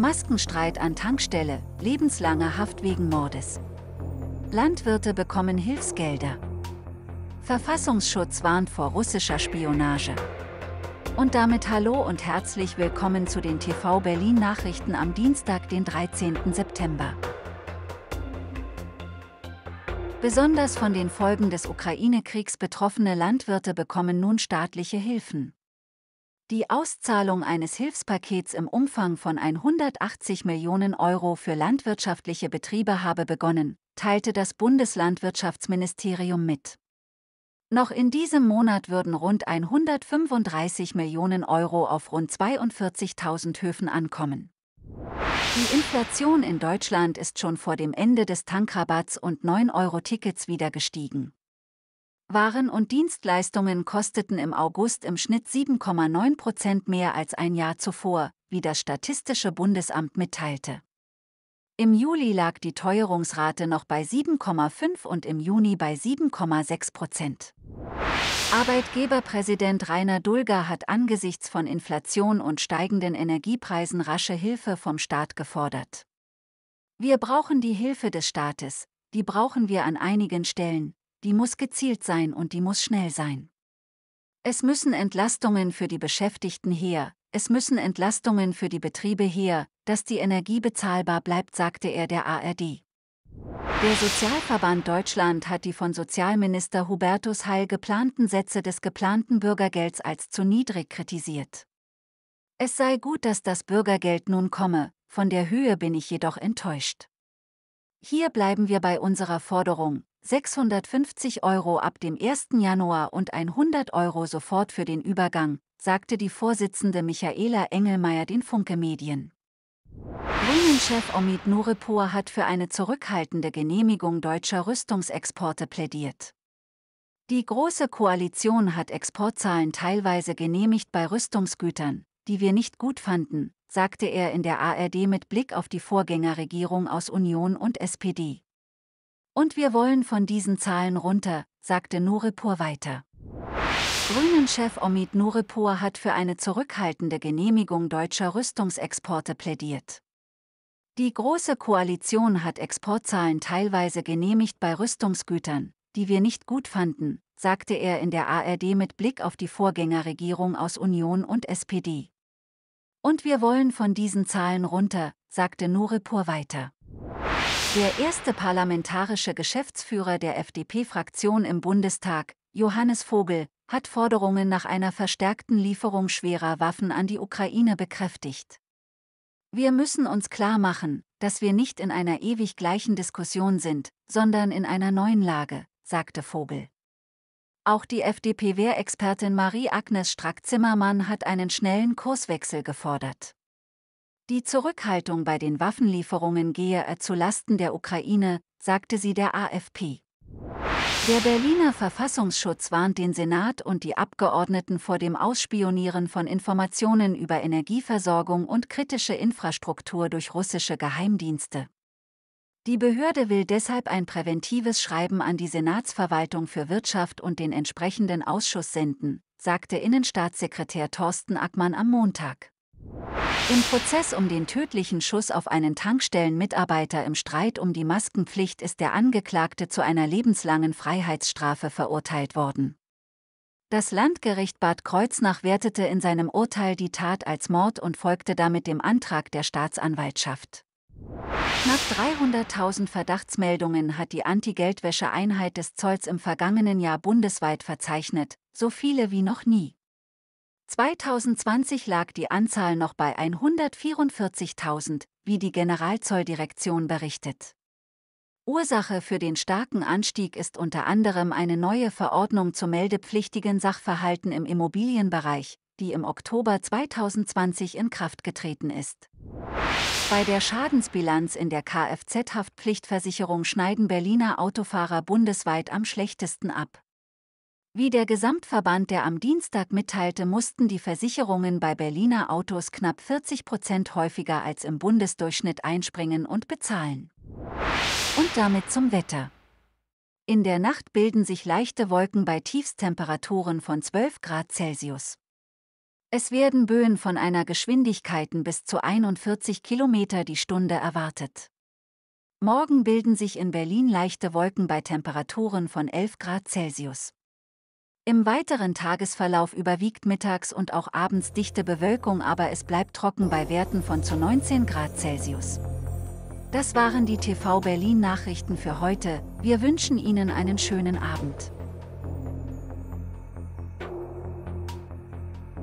Maskenstreit an Tankstelle, lebenslange Haft wegen Mordes. Landwirte bekommen Hilfsgelder. Verfassungsschutz warnt vor russischer Spionage. Und damit hallo und herzlich willkommen zu den TV Berlin Nachrichten am Dienstag, den 13. September. Besonders von den Folgen des Ukraine-Kriegs betroffene Landwirte bekommen nun staatliche Hilfen. Die Auszahlung eines Hilfspakets im Umfang von 180 Millionen Euro für landwirtschaftliche Betriebe habe begonnen, teilte das Bundeslandwirtschaftsministerium mit. Noch in diesem Monat würden rund 135 Millionen Euro auf rund 42.000 Höfen ankommen. Die Inflation in Deutschland ist schon vor dem Ende des Tankrabatts und 9-Euro-Tickets wieder gestiegen. Waren und Dienstleistungen kosteten im August im Schnitt 7,9 Prozent mehr als ein Jahr zuvor, wie das Statistische Bundesamt mitteilte. Im Juli lag die Teuerungsrate noch bei 7,5 und im Juni bei 7,6 Prozent. Arbeitgeberpräsident Rainer Dulger hat angesichts von Inflation und steigenden Energiepreisen rasche Hilfe vom Staat gefordert. Wir brauchen die Hilfe des Staates, die brauchen wir an einigen Stellen, die muss gezielt sein und die muss schnell sein. Es müssen Entlastungen für die Beschäftigten her, es müssen Entlastungen für die Betriebe her, dass die Energie bezahlbar bleibt, sagte er der ARD. Der Sozialverband Deutschland hat die von Sozialminister Hubertus Heil geplanten Sätze des geplanten Bürgergelds als zu niedrig kritisiert. Es sei gut, dass das Bürgergeld nun komme, von der Höhe bin ich jedoch enttäuscht. Hier bleiben wir bei unserer Forderung, 650 Euro ab dem 1. Januar und 100 Euro sofort für den Übergang, sagte die Vorsitzende Michaela Engelmeier den Funke Medien. Grünen-Chef Omid Nuripur hat für eine zurückhaltende Genehmigung deutscher Rüstungsexporte plädiert. Die Große Koalition hat Exportzahlen teilweise genehmigt bei Rüstungsgütern, die wir nicht gut fanden, sagte er in der ARD mit Blick auf die Vorgängerregierung aus Union und SPD. Und wir wollen von diesen Zahlen runter, sagte Nuripur weiter. Grünen-Chef Omid Nuripur hat für eine zurückhaltende Genehmigung deutscher Rüstungsexporte plädiert. Die Große Koalition hat Exportzahlen teilweise genehmigt bei Rüstungsgütern, die wir nicht gut fanden, sagte er in der ARD mit Blick auf die Vorgängerregierung aus Union und SPD. Und wir wollen von diesen Zahlen runter, sagte Nuripur weiter. Der erste parlamentarische Geschäftsführer der FDP-Fraktion im Bundestag, Johannes Vogel, hat Forderungen nach einer verstärkten Lieferung schwerer Waffen an die Ukraine bekräftigt. Wir müssen uns klar machen, dass wir nicht in einer ewig gleichen Diskussion sind, sondern in einer neuen Lage, sagte Vogel. Auch die FDP-Wehrexpertin Marie-Agnes Strack-Zimmermann hat einen schnellen Kurswechsel gefordert. Die Zurückhaltung bei den Waffenlieferungen gehe er äh, zu Lasten der Ukraine, sagte sie der AFP. Der Berliner Verfassungsschutz warnt den Senat und die Abgeordneten vor dem Ausspionieren von Informationen über Energieversorgung und kritische Infrastruktur durch russische Geheimdienste. Die Behörde will deshalb ein präventives Schreiben an die Senatsverwaltung für Wirtschaft und den entsprechenden Ausschuss senden, sagte Innenstaatssekretär Thorsten Ackmann am Montag. Im Prozess um den tödlichen Schuss auf einen Tankstellenmitarbeiter im Streit um die Maskenpflicht ist der Angeklagte zu einer lebenslangen Freiheitsstrafe verurteilt worden. Das Landgericht Bad Kreuznach wertete in seinem Urteil die Tat als Mord und folgte damit dem Antrag der Staatsanwaltschaft. Knapp 300.000 Verdachtsmeldungen hat die Anti-Geldwäsche-Einheit des Zolls im vergangenen Jahr bundesweit verzeichnet, so viele wie noch nie. 2020 lag die Anzahl noch bei 144.000, wie die Generalzolldirektion berichtet. Ursache für den starken Anstieg ist unter anderem eine neue Verordnung zu meldepflichtigen Sachverhalten im Immobilienbereich, die im Oktober 2020 in Kraft getreten ist. Bei der Schadensbilanz in der Kfz-Haftpflichtversicherung schneiden Berliner Autofahrer bundesweit am schlechtesten ab. Wie der Gesamtverband der am Dienstag mitteilte, mussten die Versicherungen bei Berliner Autos knapp 40 Prozent häufiger als im Bundesdurchschnitt einspringen und bezahlen. Und damit zum Wetter. In der Nacht bilden sich leichte Wolken bei Tiefstemperaturen von 12 Grad Celsius. Es werden Böen von einer Geschwindigkeit bis zu 41 Kilometer die Stunde erwartet. Morgen bilden sich in Berlin leichte Wolken bei Temperaturen von 11 Grad Celsius. Im weiteren Tagesverlauf überwiegt mittags und auch abends dichte Bewölkung, aber es bleibt trocken bei Werten von zu 19 Grad Celsius. Das waren die TV Berlin Nachrichten für heute. Wir wünschen Ihnen einen schönen Abend.